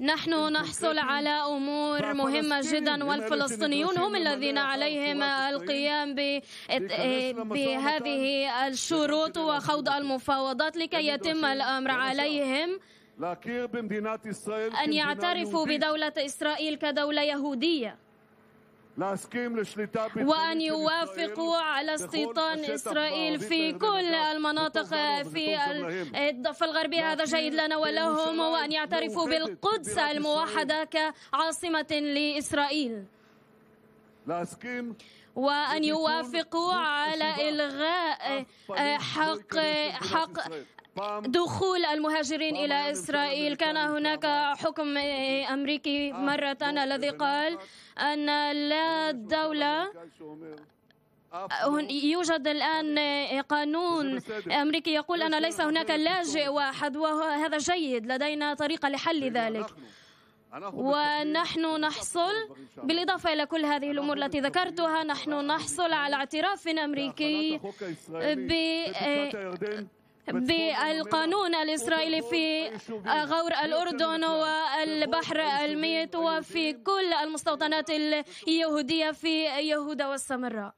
نحن نحصل على أمور مهمة جدا والفلسطينيون هم الذين عليهم القيام إيه، بهذه الشروط وخوض المفاوضات لكي يتم الأمر عليهم أن يعترفوا بدولة إسرائيل كدولة يهودية وأن يوافقوا على استيطان إسرائيل في كل المناطق في الضفة الغربية هذا جيد لنا ولهم وأن يعترفوا بالقدس الموحدة كعاصمة لإسرائيل وأن يوافقوا على إلغاء حق حق دخول المهاجرين إلى إسرائيل كان هناك حكم أمريكي مرة الذي قال أن لا دولة يوجد الآن قانون أمريكي يقول أن ليس هناك لاجئ واحد وهذا جيد لدينا طريقة لحل ذلك ونحن نحصل بالإضافة إلى كل هذه الأمور التي ذكرتها نحن نحصل على اعتراف أمريكي ب بالقانون الإسرائيلي في غور الأردن والبحر الميت وفي كل المستوطنات اليهودية في يهودا والسمراء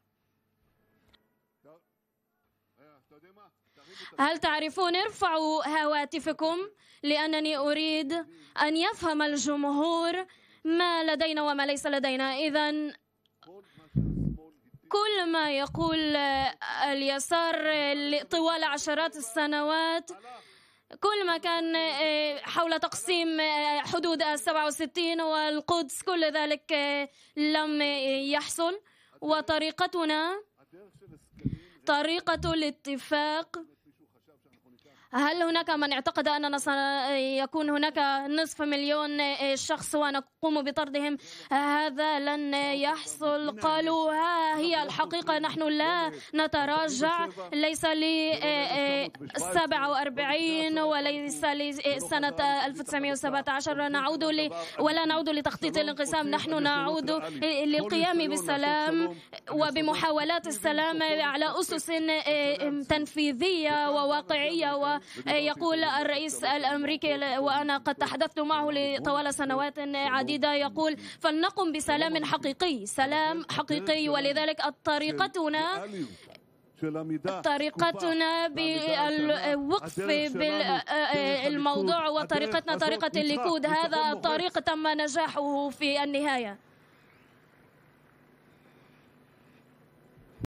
هل تعرفون ارفعوا هواتفكم لأنني أريد أن يفهم الجمهور ما لدينا وما ليس لدينا إذا كل ما يقول اليسار طوال عشرات السنوات كل ما كان آه، حول تقسيم آه، حدود 67 والقدس كل ذلك آه، لم يحصل وطريقتنا طريقة الاتفاق هل هناك من اعتقد أننا سيكون هناك نصف مليون شخص ونقوم بطردهم هذا لن يحصل قالوا ها هي الحقيقة نحن لا نتراجع ليس لي 47 وليس لي 1917 نعود لي ولا نعود لتخطيط الانقسام نحن نعود للقيام بالسلام وبمحاولات السلام على أسس تنفيذية وواقعية و يقول الرئيس الأمريكي وأنا قد تحدثت معه طوال سنوات عديدة يقول فلنقم بسلام حقيقي سلام حقيقي ولذلك طريقتنا طريقتنا بالوقف بالموضوع وطريقتنا طريقة الليكود هذا الطريق تم نجاحه في النهاية